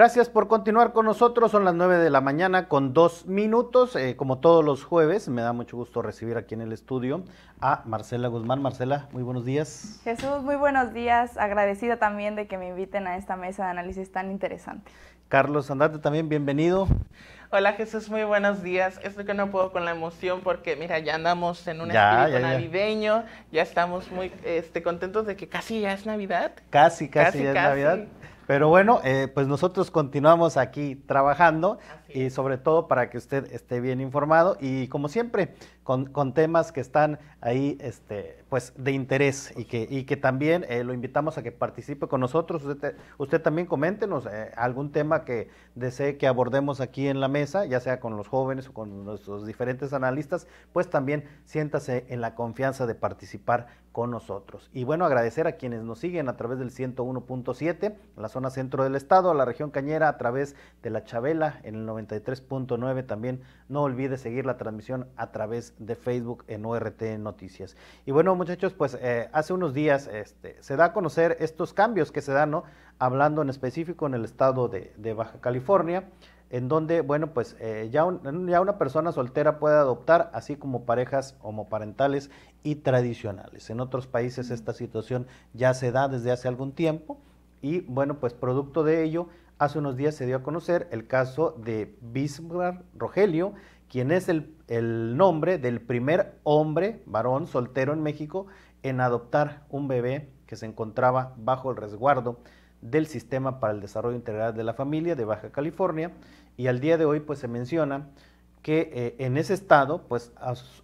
Gracias por continuar con nosotros. Son las 9 de la mañana con dos minutos. Eh, como todos los jueves, me da mucho gusto recibir aquí en el estudio a Marcela Guzmán. Marcela, muy buenos días. Jesús, muy buenos días. Agradecida también de que me inviten a esta mesa de análisis tan interesante. Carlos Andate también, bienvenido. Hola Jesús, muy buenos días. esto que no puedo con la emoción porque mira, ya andamos en un espíritu navideño, ya. estamos muy este, contentos de que casi ya es Navidad. Casi, casi, ya es Navidad pero bueno, eh, pues nosotros continuamos aquí trabajando y sobre todo para que usted esté bien informado y como siempre, con, temas que están ahí este, pues, de interés y que, y que también eh, lo invitamos a que participe con nosotros. Usted, también coméntenos eh, algún tema que desee que abordemos aquí en la mesa, ya sea con los jóvenes o con nuestros diferentes analistas, pues también siéntase en la confianza de participar con nosotros. Y bueno, agradecer a quienes nos siguen a través del 101.7, la zona centro del estado, a la región cañera, a través de la Chabela en el 93.9. También no olvide seguir la transmisión a través de Facebook en ORT Noticias. Y bueno, muchachos, pues eh, hace unos días este, se da a conocer estos cambios que se dan, ¿no? Hablando en específico en el estado de, Baja California, en donde, bueno, pues eh, ya, ya, una persona soltera puede adoptar, así como parejas homoparentales y tradicionales. En otros países esta situación ya se da desde hace algún tiempo y, bueno, pues producto de ello, hace unos días se dio a conocer el caso de Bismarck Rogelio, quien es el, nombre del primer hombre varón soltero en México en adoptar un bebé que se encontraba bajo el resguardo del Sistema para el Desarrollo Integral de la Familia de Baja California y al día de hoy pues se menciona que eh, en ese estado pues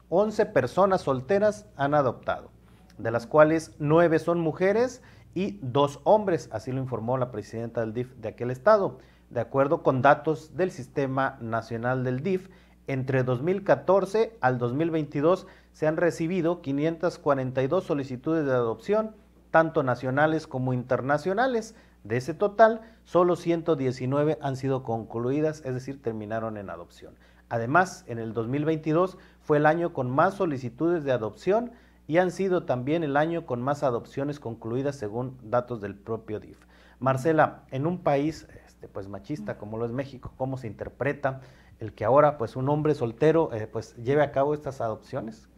11 personas solteras han adoptado, de las cuales 9 son mujeres y 2 hombres, así lo informó la presidenta del DIF de aquel estado, de acuerdo con datos del Sistema Nacional del DIF entre 2014 al 2022 se han recibido 542 solicitudes de adopción, tanto nacionales como internacionales. De ese total, solo 119 han sido concluidas, es decir, terminaron en adopción. Además, en el 2022 fue el año con más solicitudes de adopción y han sido también el año con más adopciones concluidas según datos del propio DIF. Marcela, en un país este, pues machista como lo es México, ¿cómo se interpreta el que ahora pues un hombre soltero eh, pues lleve a cabo estas adopciones?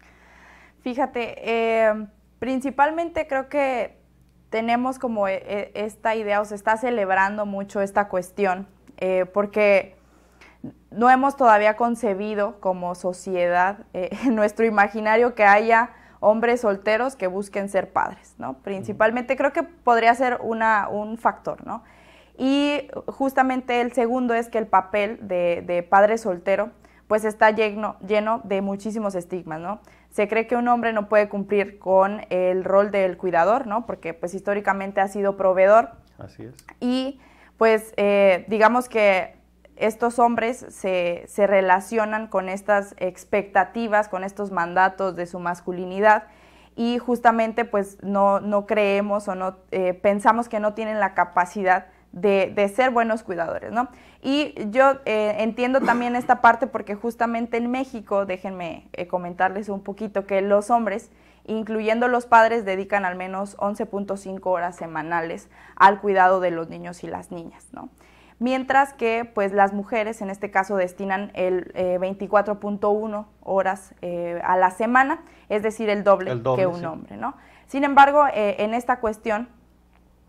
Fíjate, eh, principalmente creo que tenemos como eh, esta idea o se está celebrando mucho esta cuestión porque no hemos todavía concebido como sociedad en nuestro imaginario que haya hombres solteros que busquen ser padres, ¿no? Principalmente creo que podría ser un factor, ¿no? Y justamente el segundo es que el papel de, padre soltero pues está lleno, lleno de muchísimos estigmas, ¿no? Se cree que un hombre no puede cumplir con el rol del cuidador, ¿no? Porque pues históricamente ha sido proveedor. Así es. Y pues eh, digamos que estos hombres se, relacionan con estas expectativas, con estos mandatos de su masculinidad y justamente pues no, no creemos o no eh, pensamos que no tienen la capacidad de, ser buenos cuidadores, ¿no? Y yo eh, entiendo también esta parte porque justamente en México, déjenme eh, comentarles un poquito, que los hombres, incluyendo los padres, dedican al menos 11.5 horas semanales al cuidado de los niños y las niñas, ¿no? mientras que pues las mujeres en este caso destinan el 24.1 eh, horas a la semana, es decir, el doble, que un hombre, ¿no? Sin embargo, en esta cuestión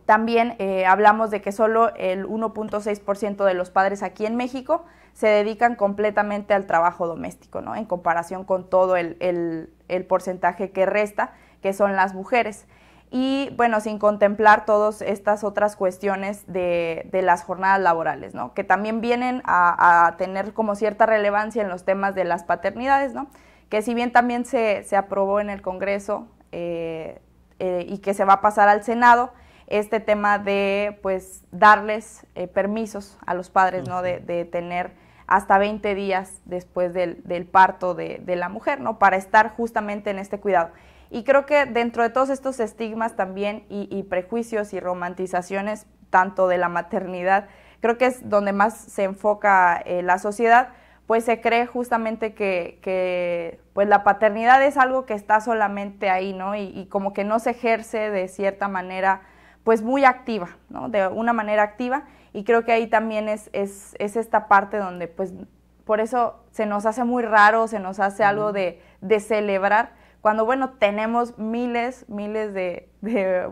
también eh, hablamos de que solo el 1.6% de los padres aquí en México se dedican completamente al trabajo doméstico, ¿no? En comparación con todo el, porcentaje que resta, que son las mujeres. Y bueno, sin contemplar todas estas otras cuestiones de, las jornadas laborales, ¿no? Que también vienen a, tener como cierta relevancia en los temas de las paternidades, ¿no? Que si bien también se, aprobó en el Congreso eh, eh, y que se va a pasar al Senado, este tema de pues darles eh, permisos a los padres, ¿no? De, tener hasta 20 días después del, parto de, la mujer, ¿no? Para estar justamente en este cuidado. Y creo que dentro de todos estos estigmas también y, prejuicios y romantizaciones, tanto de la maternidad, creo que es donde más se enfoca eh, la sociedad, pues se cree justamente que, pues la paternidad es algo que está solamente ahí, ¿no? Y, y como que no se ejerce de cierta manera pues muy activa, ¿no? De una manera activa y creo que ahí también es, es, es esta parte donde pues por eso se nos hace muy raro, se nos hace algo de, de celebrar, cuando bueno, tenemos miles, miles de,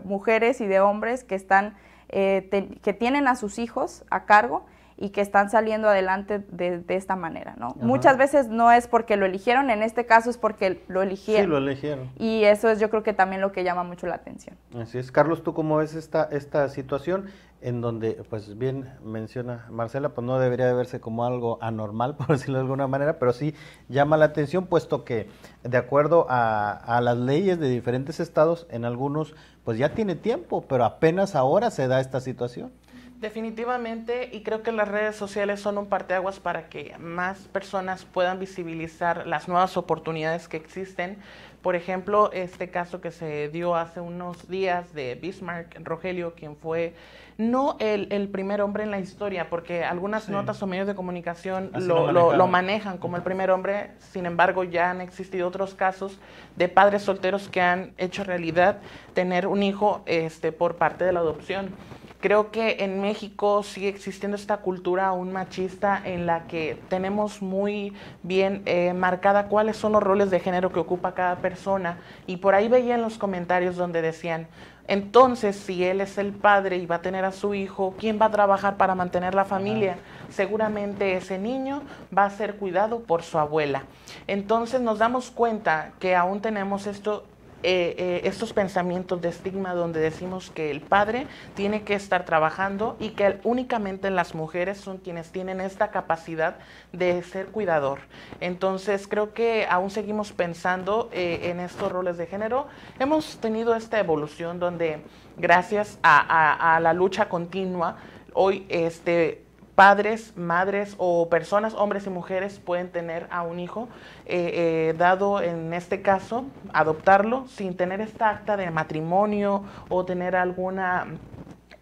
mujeres y de hombres que están, eh, que tienen a sus hijos a cargo y que están saliendo adelante de, esta manera, ¿no? Muchas veces no es porque lo eligieron, en este caso es porque lo eligieron. Sí, lo eligieron. Y eso es yo creo que también lo que llama mucho la atención. Así es. Carlos, ¿tú cómo ves esta, esta situación en donde, pues bien menciona Marcela, pues no debería de verse como algo anormal, por decirlo de alguna manera, pero sí llama la atención, puesto que de acuerdo a, a las leyes de diferentes estados, en algunos, pues ya tiene tiempo, pero apenas ahora se da esta situación. Definitivamente, y creo que las redes sociales son un parteaguas para que más personas puedan visibilizar las nuevas oportunidades que existen. Por ejemplo, este caso que se dio hace unos días de Bismarck Rogelio, quien fue no el, primer hombre en la historia, porque algunas notas o medios de comunicación lo, lo, manejan como el primer hombre, sin embargo ya han existido otros casos de padres solteros que han hecho realidad tener un hijo este, por parte de la adopción. Creo que en México sigue existiendo esta cultura aún machista en la que tenemos muy bien eh, marcada cuáles son los roles de género que ocupa cada persona. Y por ahí veía en los comentarios donde decían, entonces, si él es el padre y va a tener a su hijo, ¿quién va a trabajar para mantener la familia? Seguramente ese niño va a ser cuidado por su abuela. Entonces nos damos cuenta que aún tenemos esto eh, eh, estos pensamientos de estigma donde decimos que el padre tiene que estar trabajando y que únicamente las mujeres son quienes tienen esta capacidad de ser cuidador. Entonces creo que aún seguimos pensando eh, en estos roles de género. Hemos tenido esta evolución donde gracias a, a la lucha continua, hoy este, padres, madres o personas, hombres y mujeres, pueden tener a un hijo, eh, eh, dado en este caso, adoptarlo sin tener esta acta de matrimonio o tener alguna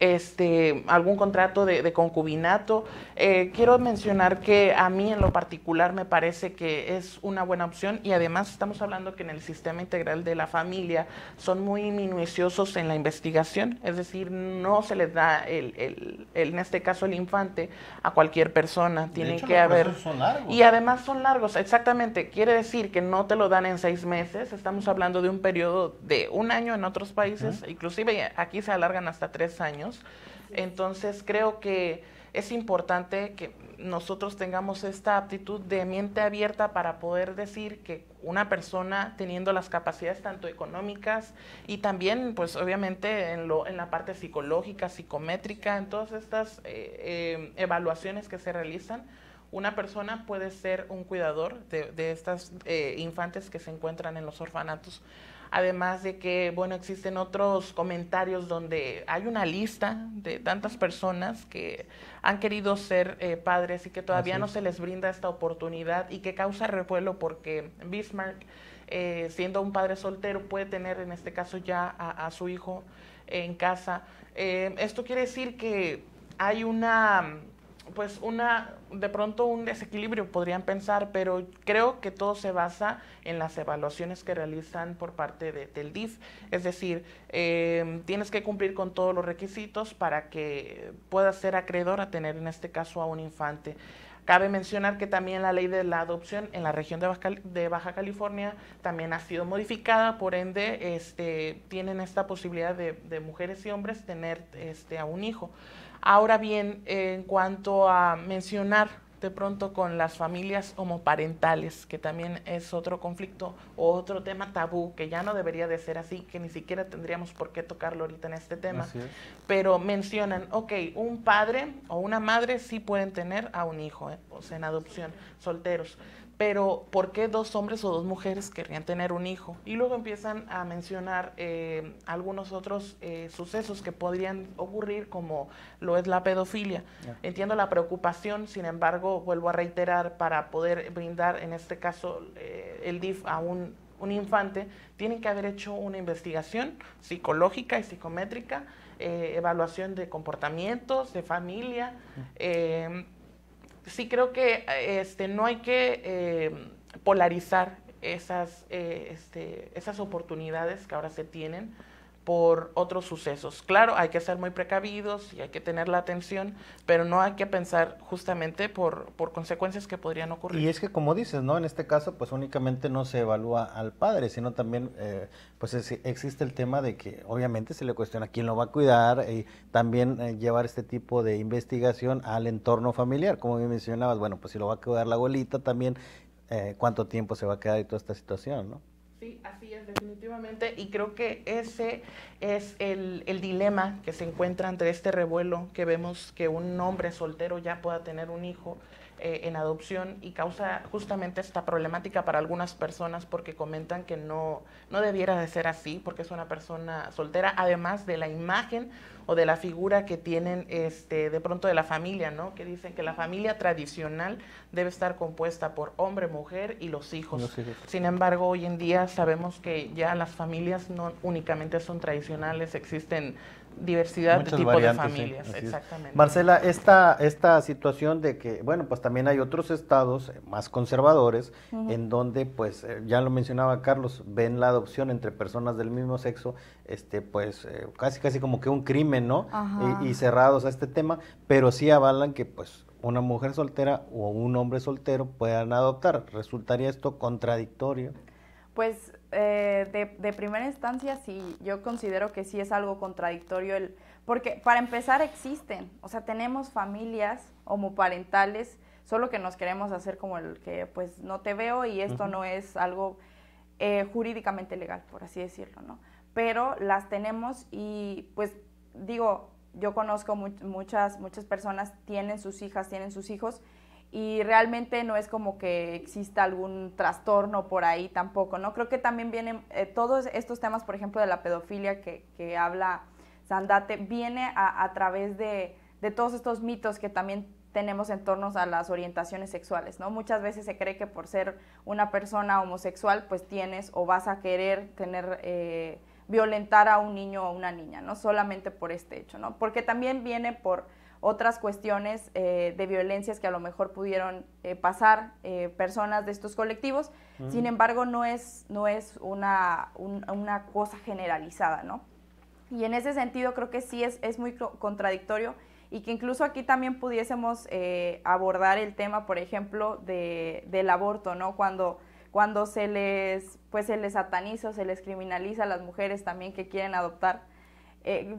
este, algún contrato de, concubinato. Eh, quiero mencionar que a mí en lo particular me parece que es una buena opción y además estamos hablando que en el sistema integral de la familia son muy minuciosos en la investigación, es decir, no se les da, el, el, en este caso el infante, a cualquier persona. tiene que haber... Y además son largos, exactamente. Quiere decir que no te lo dan en seis meses, estamos hablando de un periodo de un año en otros países, inclusive aquí se alargan hasta tres años. Entonces creo que es importante que nosotros tengamos esta aptitud de mente abierta para poder decir que una persona teniendo las capacidades tanto económicas y también pues obviamente en, la parte psicológica, psicométrica, en todas estas eh, eh, evaluaciones que se realizan, una persona puede ser un cuidador de, estas eh, infantes que se encuentran en los orfanatos además de que, bueno, existen otros comentarios donde hay una lista de tantas personas que han querido ser eh, padres y que todavía no se les brinda esta oportunidad y que causa revuelo porque Bismarck, eh, siendo un padre soltero, puede tener en este caso ya a, su hijo en casa. Eh, esto quiere decir que hay una pues una, de pronto un desequilibrio podrían pensar, pero creo que todo se basa en las evaluaciones que realizan por parte de, del DIF. Es decir, em, tienes que cumplir con todos los requisitos para que puedas ser acreedor a tener en este caso a un infante. Cabe mencionar que también la ley de la adopción en la región de Baja, California también ha sido modificada, por ende este, tienen esta posibilidad de, de mujeres y hombres tener este, a un hijo. Ahora bien, en cuanto a mencionar de pronto con las familias homoparentales, que también es otro conflicto o otro tema tabú, que ya no debería de ser así, que ni siquiera tendríamos por qué tocarlo ahorita en este tema, pero mencionan, ok, un padre o una madre sí pueden tener a un hijo, eh, o sea, en adopción, solteros pero ¿por qué dos hombres o dos mujeres querrían tener un hijo? Y luego empiezan a mencionar eh, algunos otros eh, sucesos que podrían ocurrir, como lo es la pedofilia. Entiendo la preocupación, sin embargo, vuelvo a reiterar, para poder brindar, en este caso, eh, el DIF a un, infante, tienen que haber hecho una investigación psicológica y psicométrica, evaluación de comportamientos, de familia. eh sí creo que eh, este, no hay que eh, polarizar esas, eh, este, esas oportunidades que ahora se tienen por otros sucesos. Claro, hay que ser muy precavidos y hay que tener la atención, pero no hay que pensar justamente por, por, consecuencias que podrían ocurrir. Y es que como dices, ¿no? En este caso, pues únicamente no se evalúa al padre, sino también, eh, pues existe el tema de que obviamente se le cuestiona quién lo va a cuidar y también eh, llevar este tipo de investigación al entorno familiar, como bien mencionabas, bueno, pues si lo va a cuidar la abuelita también, eh, cuánto tiempo se va a quedar y toda esta situación, ¿no? y creo que ese es el, dilema que se encuentra entre este revuelo que vemos que un hombre soltero ya pueda tener un hijo eh, en adopción y causa justamente esta problemática para algunas personas porque comentan que no, no debiera de ser así porque es una persona soltera, además de la imagen o de la figura que tienen este, de pronto de la familia, ¿no? Que dicen que la familia tradicional debe estar compuesta por hombre, mujer y los hijos. Los hijos. Sin embargo, hoy en día sabemos que ya las familias no únicamente son tradicionales, existen diversidad de tipo de familias. Exactamente. Marcela, esta, esta situación de que, bueno, pues también hay otros estados más conservadores en donde, pues, eh, ya lo mencionaba Carlos, ven la adopción entre personas del mismo sexo, este, pues, eh, casi, casi como que un crimen, ¿no? Y, y, cerrados a este tema, pero sí avalan que, pues, una mujer soltera o un hombre soltero puedan adoptar. ¿Resultaría esto contradictorio? Pues eh, de, primera instancia sí, yo considero que sí es algo contradictorio el, porque para empezar existen, o sea, tenemos familias homoparentales, solo que nos queremos hacer como el que pues no te veo y esto no es algo eh, jurídicamente legal, por así decirlo, ¿no? Pero las tenemos y pues digo, yo conozco muchas, muchas personas, tienen sus hijas, tienen sus hijos y realmente no es como que exista algún trastorno por ahí tampoco, ¿no? Creo que también vienen eh, todos estos temas, por ejemplo, de la pedofilia que, habla Sandate, viene a, través de, de, todos estos mitos que también tenemos en torno a las orientaciones sexuales, ¿no? Muchas veces se cree que por ser una persona homosexual, pues tienes o vas a querer tener... Eh, violentar a un niño o una niña, ¿no? Solamente por este hecho, ¿no? Porque también viene por otras cuestiones eh, de violencias que a lo mejor pudieron eh, pasar eh, personas de estos colectivos. Sin embargo, no es, no es una, una, cosa generalizada, ¿no? Y en ese sentido creo que sí es, es muy contradictorio y que incluso aquí también pudiésemos abordar el tema, por ejemplo, de, del aborto, ¿no? Cuando, cuando se les, pues, se les sataniza o se les criminaliza a las mujeres también que quieren adoptar,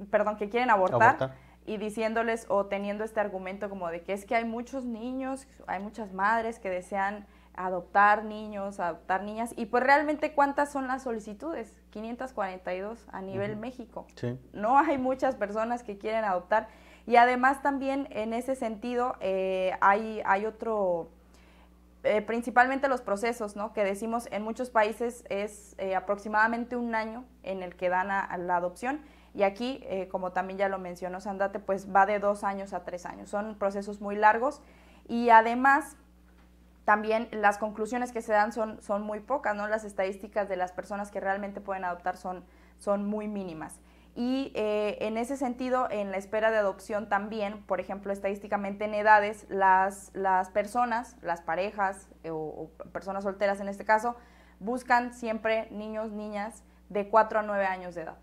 perdón, que quieren abortar y diciéndoles o teniendo este argumento como de que es que hay muchos niños, hay muchas madres que desean adoptar niños, adoptar niñas, y pues realmente cuántas son las solicitudes, 542 a nivel México. No hay muchas personas que quieren adoptar. Y además también en ese sentido eh, hay, hay otro, eh, principalmente los procesos, ¿no? Que decimos en muchos países es eh, aproximadamente un año en el que dan la adopción y aquí, eh, como también ya lo mencionó Sandate, pues va de dos años a tres años. Son procesos muy largos y además también las conclusiones que se dan son, son muy pocas, ¿no? Las estadísticas de las personas que realmente pueden adoptar son, son muy mínimas. Y eh, en ese sentido, en la espera de adopción también, por ejemplo, estadísticamente en edades, las, las personas, las parejas eh, o, personas solteras en este caso, buscan siempre niños, niñas de cuatro a nueve años de edad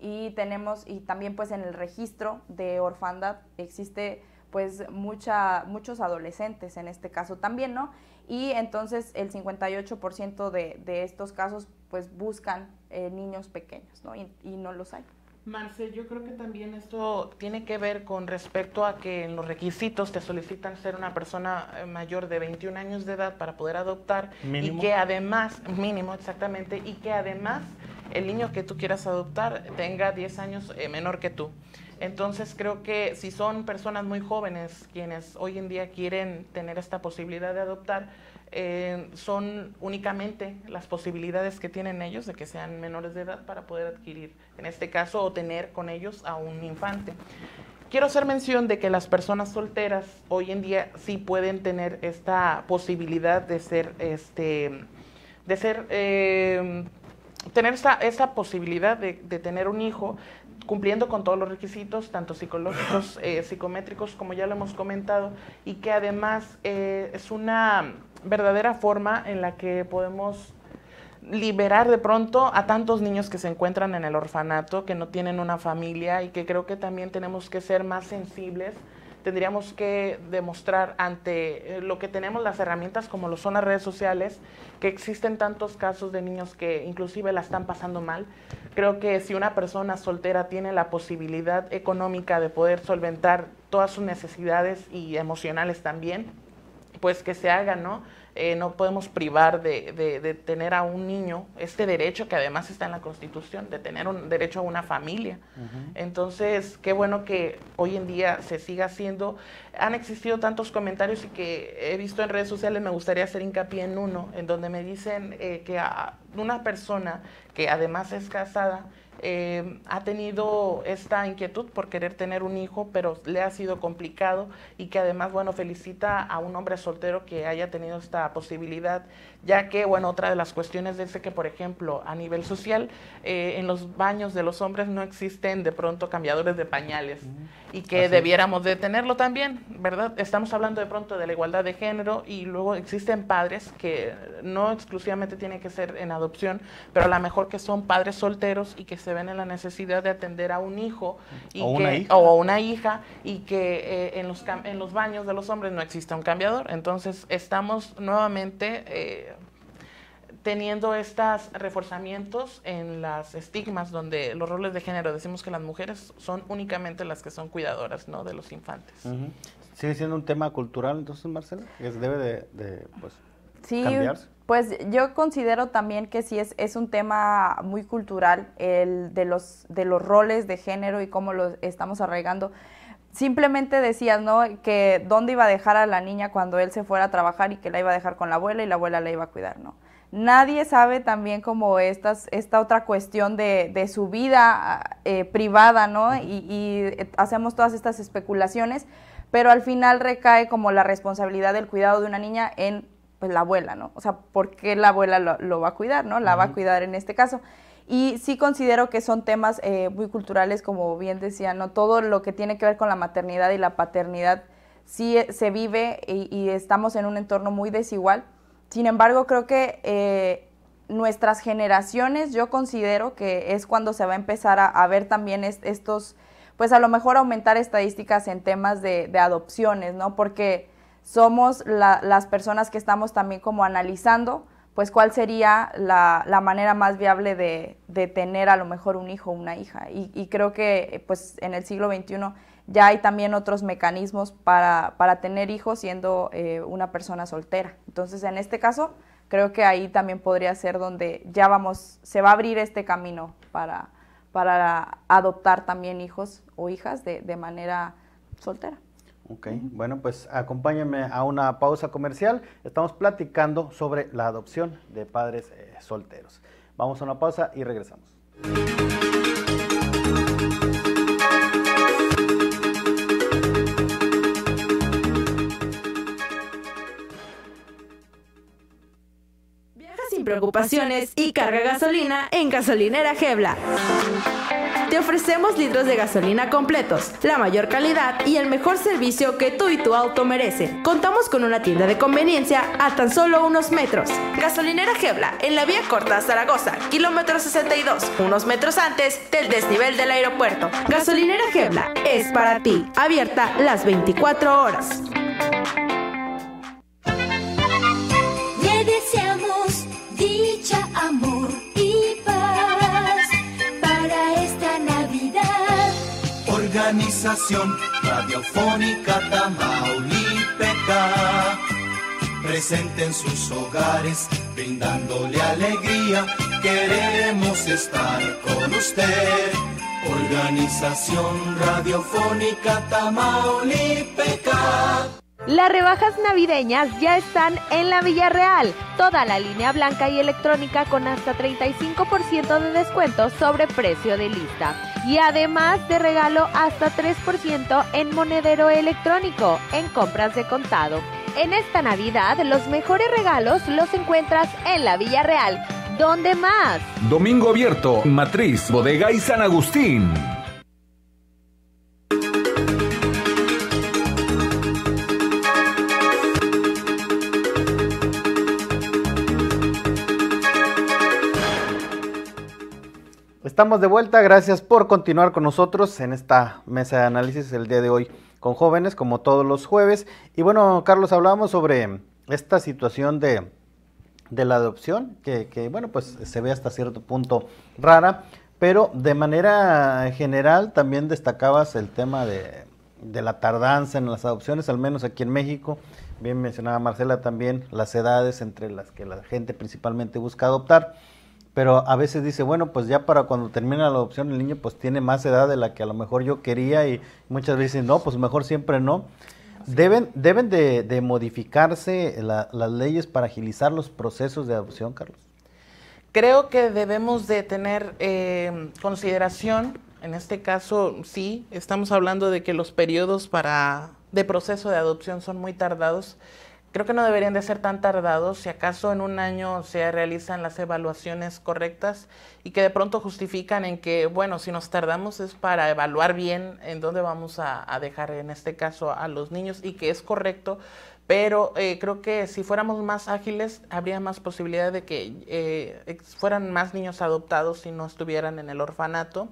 y tenemos y también pues en el registro de orfandad existe pues mucha, muchos adolescentes en este caso también, ¿no? Y entonces el 58% de, de estos casos pues buscan eh, niños pequeños, ¿no? Y, y no los hay. Marce, yo creo que también esto tiene que ver con respecto a que en los requisitos te solicitan ser una persona eh, mayor de 21 años de edad para poder adoptar mínimo. y que además, mínimo exactamente, y que además el niño que tú quieras adoptar tenga 10 años eh, menor que tú. Entonces creo que si son personas muy jóvenes quienes hoy en día quieren tener esta posibilidad de adoptar, eh, son únicamente las posibilidades que tienen ellos de que sean menores de edad para poder adquirir, en este caso, o tener con ellos a un infante. Quiero hacer mención de que las personas solteras hoy en día sí pueden tener esta posibilidad de ser, este, de ser eh, tener esa posibilidad de, tener un hijo cumpliendo con todos los requisitos, tanto psicológicos, eh, psicométricos, como ya lo hemos comentado, y que además eh, es una verdadera forma en la que podemos liberar de pronto a tantos niños que se encuentran en el orfanato, que no tienen una familia y que creo que también tenemos que ser más sensibles tendríamos que demostrar ante eh, lo que tenemos las herramientas como lo son las redes sociales, que existen tantos casos de niños que inclusive la están pasando mal. Creo que si una persona soltera tiene la posibilidad económica de poder solventar todas sus necesidades y emocionales también, pues que se haga, ¿no? Eh, no podemos privar de, tener a un niño este derecho que además está en la Constitución, de tener un derecho a una familia. Entonces, qué bueno que hoy en día se siga haciendo. Han existido tantos comentarios y que he visto en redes sociales, me gustaría hacer hincapié en uno, en donde me dicen eh, que a una persona que además es casada, eh, ha tenido esta inquietud por querer tener un hijo, pero le ha sido complicado y que además, bueno, felicita a un hombre soltero que haya tenido esta posibilidad, ya que, bueno, otra de las cuestiones es que, por ejemplo, a nivel social, eh, en los baños de los hombres no existen de pronto cambiadores de pañales y que debiéramos de tenerlo también, ¿verdad? Estamos hablando de pronto de la igualdad de género y luego existen padres que no exclusivamente tienen que ser en adopción, pero a lo mejor que son padres solteros y que se se ven en la necesidad de atender a un hijo y o, que, una, hija. y que eh, en, los en los baños de los hombres no exista un cambiador. Entonces estamos nuevamente... Eh, teniendo estos reforzamientos en las estigmas donde los roles de género decimos que las mujeres son únicamente las que son cuidadoras no de los infantes sigue siendo un tema cultural entonces Marcela que se debe de, de pues sí, Pues yo considero también que sí es, es un tema muy cultural, el de los, de los roles de género y cómo lo estamos arraigando simplemente decías, ¿no? Que dónde iba a dejar a la niña cuando él se fuera a trabajar y que la iba a dejar con la abuela y la abuela la iba a cuidar, ¿no? Nadie sabe también como estas, esta otra cuestión de, su vida eh, privada, ¿no? y, eh, hacemos todas estas especulaciones, pero al final recae como la responsabilidad del cuidado de una niña en pues la abuela, ¿no? O sea, ¿por qué la abuela lo, va a cuidar, ¿no? La va a cuidar en este caso. Y sí considero que son temas eh, muy culturales, como bien decía, ¿no? Todo lo que tiene que ver con la maternidad y la paternidad sí eh, se vive y, estamos en un entorno muy desigual. Sin embargo, creo que eh, nuestras generaciones, yo considero que es cuando se va a empezar a, ver también estos, pues a lo mejor aumentar estadísticas en temas de adopciones, ¿no? Porque somos las personas que estamos también como analizando, pues cuál sería la, manera más viable de, tener a lo mejor un hijo o una hija. Y, creo que pues en el siglo XXI ya hay también otros mecanismos para, tener hijos siendo eh, una persona soltera. Entonces en este caso creo que ahí también podría ser donde ya vamos, se va a abrir este camino para, adoptar también hijos o hijas de manera soltera. Ok, bueno, pues acompáñenme a una pausa comercial. Estamos platicando sobre la adopción de padres eh, solteros. Vamos a una pausa y regresamos. preocupaciones y carga gasolina en Gasolinera jebla Te ofrecemos litros de gasolina completos, la mayor calidad y el mejor servicio que tú y tu auto merecen. Contamos con una tienda de conveniencia a tan solo unos metros. Gasolinera jebla en la vía corta Zaragoza, kilómetro 62, unos metros antes del desnivel del aeropuerto. Gasolinera jebla es para ti, abierta las 24 horas. amor y paz para esta Navidad. Organización Radiofónica Tamaulipeca. Presente en sus hogares, brindándole alegría. Queremos estar con usted. Organización Radiofónica Tamaulipeca. Las rebajas navideñas ya están en la Villa Real. Toda la línea blanca y electrónica con hasta 35% de descuento sobre precio de lista. Y además de regalo hasta 3% en monedero electrónico en compras de contado. En esta Navidad los mejores regalos los encuentras en la Villa Real. ¿Dónde más? Domingo abierto, Matriz, Bodega y San Agustín. Estamos de vuelta, gracias por continuar con nosotros en esta mesa de análisis el día de hoy con jóvenes, como todos los jueves. Y bueno, Carlos, hablábamos sobre esta situación de, la adopción, que, bueno, pues se ve hasta cierto punto rara, pero de manera general también destacabas el tema de, de la tardanza en las adopciones, al menos aquí en México. Bien mencionaba Marcela también las edades entre las que la gente principalmente busca adoptar pero a veces dice, bueno, pues ya para cuando termina la adopción el niño pues tiene más edad de la que a lo mejor yo quería y muchas veces no, pues mejor siempre no. deben, deben de, modificarse las leyes para agilizar los procesos de adopción, Carlos. Creo que debemos de tener eh, consideración, en este caso sí, estamos hablando de que los periodos para, de proceso de adopción son muy tardados, Creo que no deberían de ser tan tardados, si acaso en un año se realizan las evaluaciones correctas y que de pronto justifican en que, bueno, si nos tardamos es para evaluar bien en dónde vamos a, dejar en este caso a los niños y que es correcto, pero eh, creo que si fuéramos más ágiles habría más posibilidad de que eh, fueran más niños adoptados si no estuvieran en el orfanato.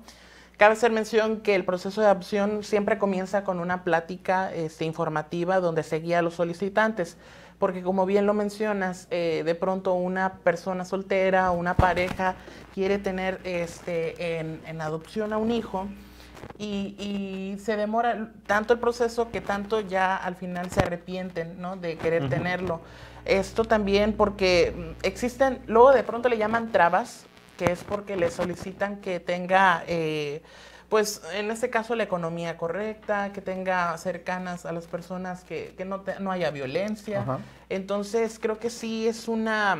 Cabe hacer mención que el proceso de adopción siempre comienza con una plática este, informativa donde se guía a los solicitantes, porque como bien lo mencionas, eh, de pronto una persona soltera o una pareja quiere tener este, en, adopción a un hijo. Y, se demora tanto el proceso que tanto ya al final se arrepienten ¿no? de querer tenerlo. Esto también porque mm, existen, luego de pronto le llaman trabas que es porque le solicitan que tenga, eh, pues en este caso la economía correcta, que tenga cercanas a las personas, que, que no, no haya violencia. Entonces creo que sí es una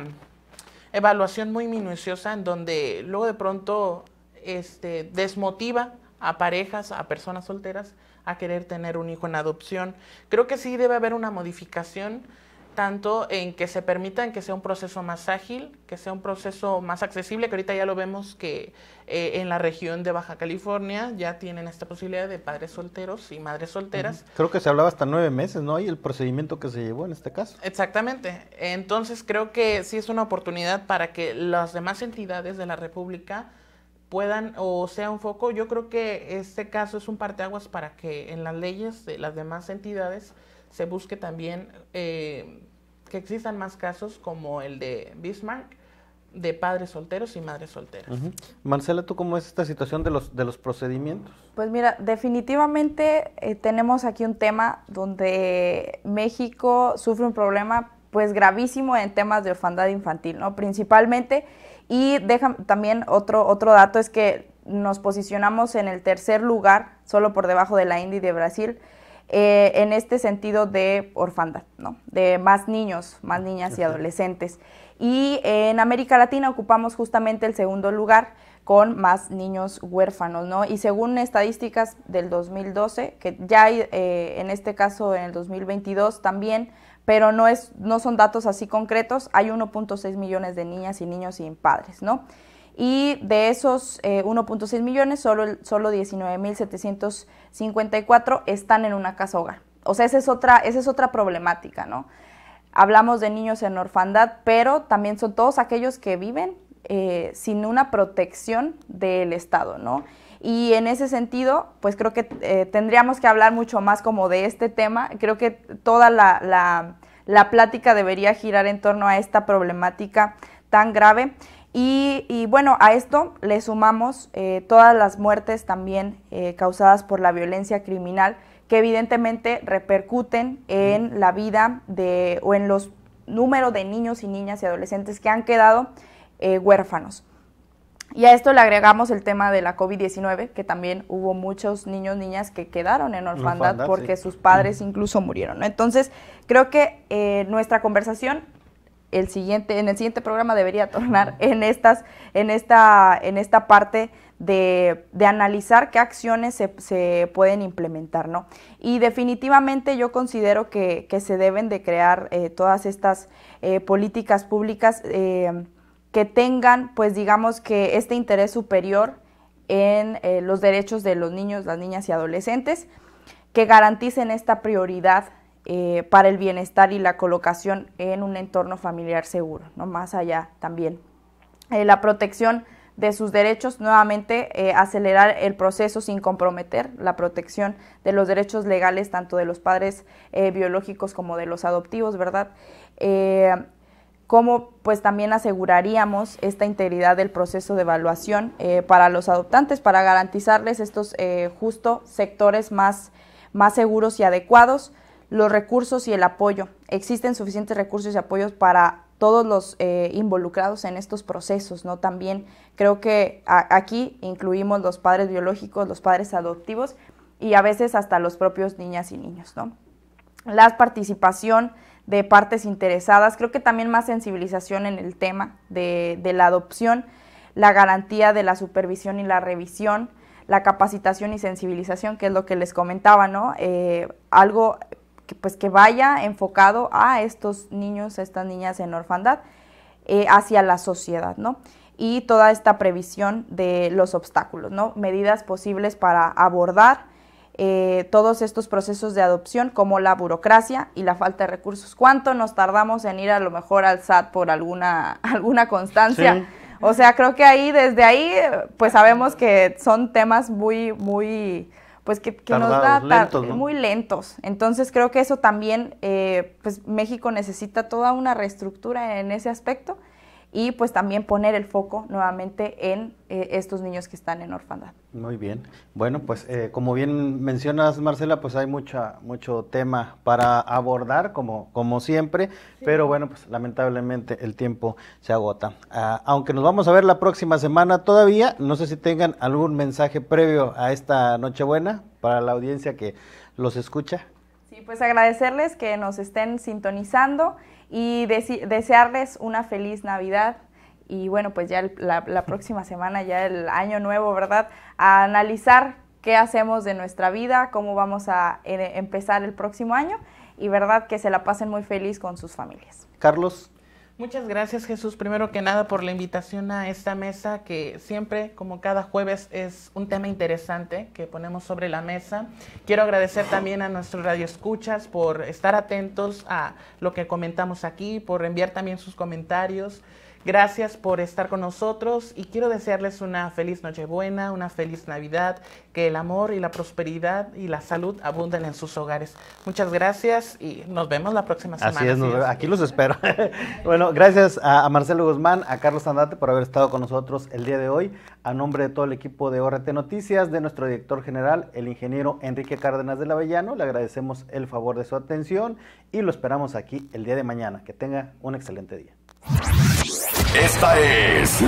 evaluación muy minuciosa en donde luego de pronto este, desmotiva a parejas, a personas solteras, a querer tener un hijo en adopción. Creo que sí debe haber una modificación tanto en que se permitan que sea un proceso más ágil, que sea un proceso más accesible, que ahorita ya lo vemos que eh, en la región de Baja California ya tienen esta posibilidad de padres solteros y madres solteras. Creo que se hablaba hasta nueve meses, ¿no? Y el procedimiento que se llevó en este caso. Exactamente. Entonces creo que sí es una oportunidad para que las demás entidades de la República puedan o sea un foco. Yo creo que este caso es un parteaguas para que en las leyes de las demás entidades se busque también eh, que existan más casos como el de Bismarck de padres solteros y madres solteras. Marcela, ¿tú cómo es esta situación de los, de los procedimientos? Pues mira, definitivamente eh, tenemos aquí un tema donde México sufre un problema pues gravísimo en temas de orfandad infantil, ¿no? Principalmente, y deja, también otro, otro dato es que nos posicionamos en el tercer lugar, solo por debajo de la India y de Brasil, eh, en este sentido de orfandad, ¿no? de más niños, más niñas y adolescentes. Y en América Latina ocupamos justamente el segundo lugar con más niños huérfanos, ¿no? Y según estadísticas del 2012, que ya hay, eh, en este caso en el 2022 también, pero no, es, no son datos así concretos, hay 1.6 millones de niñas y niños sin padres, ¿no? y de esos 1.6 eh, millones, solo, solo 19.754 están en una casa hogar. O sea, esa es otra, esa es otra problemática, ¿no? Hablamos de niños en orfandad, pero también son todos aquellos que viven eh, sin una protección del Estado, ¿no? Y en ese sentido, pues creo que eh, tendríamos que hablar mucho más como de este tema. Creo que toda la, la plática debería girar en torno a esta problemática tan grave. Y, bueno, a esto le sumamos eh, todas las muertes también eh, causadas por la violencia criminal, que evidentemente repercuten en mm. la vida de, o en los números de niños y niñas y adolescentes que han quedado eh, huérfanos. Y a esto le agregamos el tema de la COVID-19, que también hubo muchos niños, niñas que quedaron en orfandad, porque sus padres mm. incluso murieron. Entonces, creo que nuestra conversación siguiente, en el siguiente programa debería tornar en, estas, en, esta, en esta parte de, analizar qué acciones se, pueden implementar, ¿no? Y definitivamente yo considero que, se deben de crear eh, todas estas eh, políticas públicas eh, que tengan, pues digamos que este interés superior en los derechos de los niños, las niñas y adolescentes, que garanticen esta prioridad eh, para el bienestar y la colocación en un entorno familiar seguro, más allá también. Eh, la protección de sus derechos, nuevamente eh, acelerar el proceso sin comprometer la protección de los derechos legales tanto de los padres biológicos como de los adoptivos, ¿verdad? cómo pues también aseguraríamos esta integridad del proceso de evaluación para los adoptantes, para garantizarles estos eh, justo sectores más, más seguros y adecuados, los recursos y el apoyo. Existen suficientes recursos y apoyos para todos los eh, involucrados en estos procesos, ¿no? También creo que aquí incluimos los padres biológicos, los padres adoptivos y a veces hasta los propios niñas y niños, ¿no? La participación de partes interesadas, creo que también más sensibilización en el tema de, la adopción, la garantía de la supervisión y la revisión, la capacitación y sensibilización, que es lo que les comentaba, ¿no? Eh, algo pues, que vaya enfocado a estos niños, a estas niñas en orfandad, eh, hacia la sociedad, ¿no? Y toda esta previsión de los obstáculos, ¿no? Medidas posibles para abordar eh, todos estos procesos de adopción, como la burocracia y la falta de recursos. ¿Cuánto nos tardamos en ir a lo mejor al SAT por alguna, alguna constancia? O sea, creo que ahí, desde ahí, pues sabemos que son temas muy, muy pues que, nos da muy lentos. Entonces creo que eso también, eh, pues México necesita toda una reestructura en ese aspecto y pues también poner el foco nuevamente en eh, estos niños que están en orfandad. Muy bien. Bueno, pues eh, como bien mencionas, Marcela, pues hay mucha, mucho tema para abordar, como, como siempre, pero bueno, pues lamentablemente el tiempo se agota. Ah, aunque nos vamos a ver la próxima semana todavía, no sé si tengan algún mensaje previo a esta Nochebuena para la audiencia que los escucha. Sí, pues agradecerles que nos estén sintonizando y desearles una feliz Navidad. Y bueno, pues ya la, próxima semana, ya el año nuevo, ¿verdad? A analizar qué hacemos de nuestra vida, cómo vamos a eh, empezar el próximo año y verdad que se la pasen muy feliz con sus familias. Carlos, Muchas gracias Jesús, primero que nada por la invitación a esta mesa que siempre, como cada jueves, es un tema interesante que ponemos sobre la mesa. Quiero agradecer también a nuestros radioescuchas por estar atentos a lo que comentamos aquí, por enviar también sus comentarios. Gracias por estar con nosotros y quiero desearles una feliz Nochebuena, una feliz Navidad, que el amor y la prosperidad y la salud abunden en sus hogares. Muchas gracias y nos vemos la próxima semana. Así es, aquí los espero. bueno, gracias a, Marcelo Guzmán, a Carlos Andate por haber estado con nosotros el día de hoy. A nombre de todo el equipo de ORT Noticias, de nuestro director general, el ingeniero Enrique Cárdenas del Avellano, le agradecemos el favor de su atención y lo esperamos aquí el día de mañana. Que tenga un excelente día. Esta es